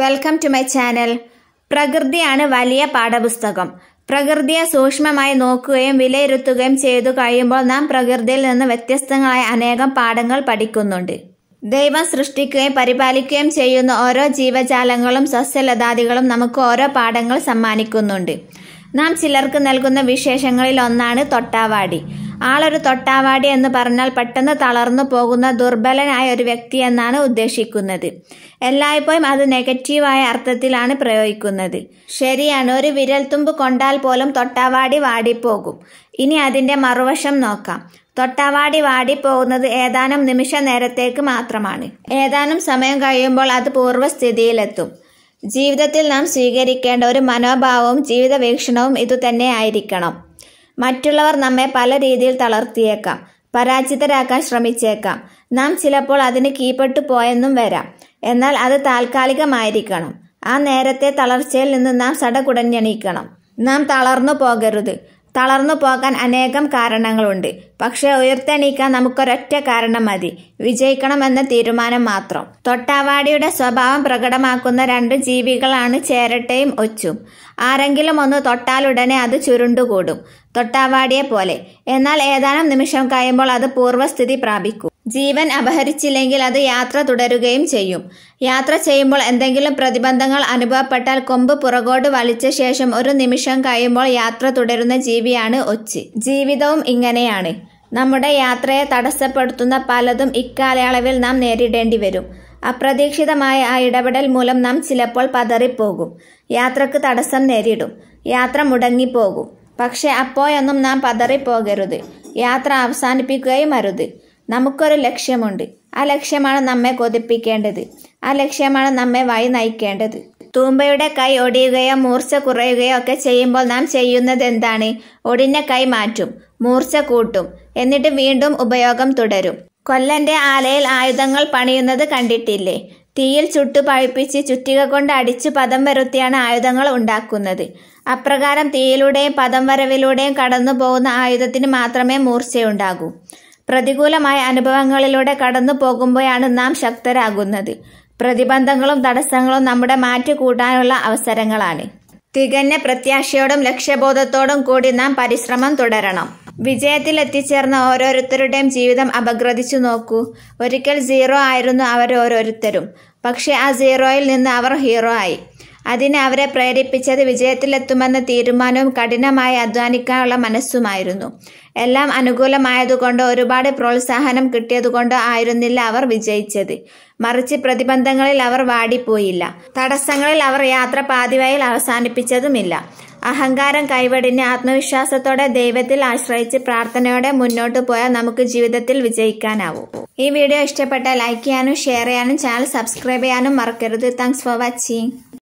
welcome to my channel പ്രകൃതിയാണ് വലിയ പാഠപുസ്തകം പ്രകൃതിയെ സൂക്ഷ്മമായി നോക്കുകയും വിലയിരുത്തുകയും ചെയ്തു കഴിയുമ്പോൾ നാം പ്രകൃതിയിൽ നിന്ന് വ്യത്യസ്തങ്ങളായ അനേകം പാഠങ്ങൾ പഠിക്കുന്നുണ്ട് ദൈവം സൃഷ്ടിക്കുകയും പരിപാലിക്കുകയും ചെയ്യുന്ന ഓരോ ജീവജാലങ്ങളും സസ്യലതാദികളും നമുക്ക് ഓരോ പാഠങ്ങൾ സമ്മാനിക്കുന്നുണ്ട് നാം ചിലർക്ക് നൽകുന്ന വിശേഷങ്ങളിൽ ഒന്നാണ് തൊട്ടാവാടി ആളൊരു തൊട്ടാവാടി എന്ന് പറഞ്ഞാൽ പെട്ടെന്ന് തളർന്നു പോകുന്ന ദുർബലനായ ഒരു വ്യക്തി എന്നാണ് ഉദ്ദേശിക്കുന്നത് എല്ലായ്പ്പോഴും അത് നെഗറ്റീവായ അർത്ഥത്തിലാണ് പ്രയോഗിക്കുന്നത് ശരിയാണ് ഒരു വിരൽത്തുമ്പ് കൊണ്ടാൽ പോലും തൊട്ടാവാടി വാടിപ്പോകും ഇനി അതിൻ്റെ മറുവശം നോക്കാം തൊട്ടാവാടി വാടിപ്പോകുന്നത് ഏതാനും നിമിഷ നേരത്തേക്ക് മാത്രമാണ് ഏതാനും സമയം കഴിയുമ്പോൾ അത് പൂർവ്വസ്ഥിതിയിലെത്തും ജീവിതത്തിൽ നാം സ്വീകരിക്കേണ്ട ഒരു മനോഭാവവും ജീവിത വീക്ഷണവും ഇതുതന്നെ ആയിരിക്കണം മറ്റുള്ളവർ നമ്മെ പല രീതിയിൽ തളർത്തിയേക്കാം പരാജിതരാക്കാൻ ശ്രമിച്ചേക്കാം നാം ചിലപ്പോൾ അതിന് കീപ്പെട്ടു പോയെന്നും വരാം എന്നാൽ അത് താൽക്കാലികമായിരിക്കണം ആ നേരത്തെ തളർച്ചയിൽ നിന്ന് നാം സടകുടഞ്ഞണീക്കണം നാം തളർന്നു പോകരുത് തളർന്നു പോകാൻ അനേകം കാരണങ്ങളുണ്ട് പക്ഷെ ഉയർത്തെണീക്കാൻ നമുക്കൊരൊറ്റ കാരണം മതി വിജയിക്കണം എന്ന തീരുമാനം മാത്രം തൊട്ടാവാടിയുടെ സ്വഭാവം പ്രകടമാക്കുന്ന രണ്ട് ജീവികളാണ് ചേരട്ടയും ഒച്ചും ആരെങ്കിലും ഒന്ന് തൊട്ടാലുടനെ അത് ചുരുണ്ടുകൂടും തൊട്ടാവാടിയെ പോലെ എന്നാൽ ഏതാനും നിമിഷം കഴിയുമ്പോൾ അത് പൂർവ്വസ്ഥിതി പ്രാപിക്കും ജീവൻ അപഹരിച്ചില്ലെങ്കിൽ അത് യാത്ര തുടരുകയും ചെയ്യും യാത്ര ചെയ്യുമ്പോൾ എന്തെങ്കിലും പ്രതിബന്ധങ്ങൾ അനുഭവപ്പെട്ടാൽ കൊമ്പ് പുറകോട്ട് വലിച്ച ശേഷം ഒരു നിമിഷം കഴിയുമ്പോൾ യാത്ര തുടരുന്ന ജീവിയാണ് ഒച്ച് ജീവിതവും ഇങ്ങനെയാണ് നമ്മുടെ യാത്രയെ തടസ്സപ്പെടുത്തുന്ന പലതും ഇക്കാലയളവിൽ നാം നേരിടേണ്ടി വരും അപ്രതീക്ഷിതമായ ആ ഇടപെടൽ മൂലം നാം ചിലപ്പോൾ പതറിപ്പോകും യാത്രക്ക് തടസ്സം നേരിടും യാത്ര മുടങ്ങിപ്പോകും പക്ഷെ അപ്പോയൊന്നും നാം പതറിപ്പോകരുത് യാത്ര അവസാനിപ്പിക്കുകയും അരുത് നമുക്കൊരു ലക്ഷ്യമുണ്ട് ആ ലക്ഷ്യമാണ് നമ്മെ കൊതിപ്പിക്കേണ്ടത് ആ ലക്ഷ്യമാണ് നമ്മെ വഴി നയിക്കേണ്ടത് തൂമ്പയുടെ കൈ ഒടിയുകയോ മൂർച്ച കുറയുകയോ ഒക്കെ ചെയ്യുമ്പോൾ നാം ചെയ്യുന്നത് എന്താണ് ഒടിഞ്ഞ കൈ മാറ്റും മൂർച്ച കൂട്ടും എന്നിട്ട് വീണ്ടും ഉപയോഗം തുടരും കൊല്ലന്റെ ആലയിൽ ആയുധങ്ങൾ പണിയുന്നത് കണ്ടിട്ടില്ലേ തീയിൽ ചുട്ടു പഴുപ്പിച്ച് ചുറ്റിക കൊണ്ട് അടിച്ചു പദം വരുത്തിയാണ് ആയുധങ്ങൾ ഉണ്ടാക്കുന്നത് അപ്രകാരം തീയിലൂടെയും പദം വരവിലൂടെയും കടന്നു പോകുന്ന ആയുധത്തിന് മാത്രമേ മൂർച്ചയുണ്ടാകൂ പ്രതികൂലമായ അനുഭവങ്ങളിലൂടെ കടന്നു പോകുമ്പോഴാണ് നാം ശക്തരാകുന്നത് പ്രതിബന്ധങ്ങളും തടസ്സങ്ങളും നമ്മുടെ മാറ്റുകൂട്ടാനുള്ള അവസരങ്ങളാണ് തികഞ്ഞ പ്രത്യാശയോടും ലക്ഷ്യബോധത്തോടും കൂടി നാം പരിശ്രമം തുടരണം വിജയത്തിൽ എത്തിച്ചേർന്ന ഓരോരുത്തരുടെയും ജീവിതം അപഗ്രഥിച്ചു നോക്കൂ ഒരിക്കൽ സീറോ ആയിരുന്നു അവരോരോരുത്തരും പക്ഷെ ആ സീറോയിൽ നിന്ന് അവർ ഹീറോ ആയി അതിന് അവരെ പ്രേരിപ്പിച്ചത് വിജയത്തിലെത്തുമെന്ന തീരുമാനവും കഠിനമായി അധ്വാനിക്കാനുള്ള മനസ്സുമായിരുന്നു എല്ലാം അനുകൂലമായതുകൊണ്ടോ ഒരുപാട് പ്രോത്സാഹനം കിട്ടിയതുകൊണ്ടോ ആയിരുന്നില്ല അവർ വിജയിച്ചത് മറിച്ച് പ്രതിബന്ധങ്ങളിൽ അവർ വാടിപ്പോയില്ല തടസ്സങ്ങളിൽ അവർ യാത്ര പാതിവയിൽ അവസാനിപ്പിച്ചതുമില്ല അഹങ്കാരം കൈവടിഞ്ഞ് ആത്മവിശ്വാസത്തോടെ ദൈവത്തിൽ ആശ്രയിച്ച് പ്രാർത്ഥനയോടെ മുന്നോട്ട് പോയാൽ നമുക്ക് ജീവിതത്തിൽ വിജയിക്കാനാവും ഈ വീഡിയോ ഇഷ്ടപ്പെട്ടാൽ ലൈക്ക് ചെയ്യാനും ഷെയർ ചെയ്യാനും ചാനൽ സബ്സ്ക്രൈബ് ചെയ്യാനും മറക്കരുത് താങ്ക്സ് ഫോർ വാച്ചിങ്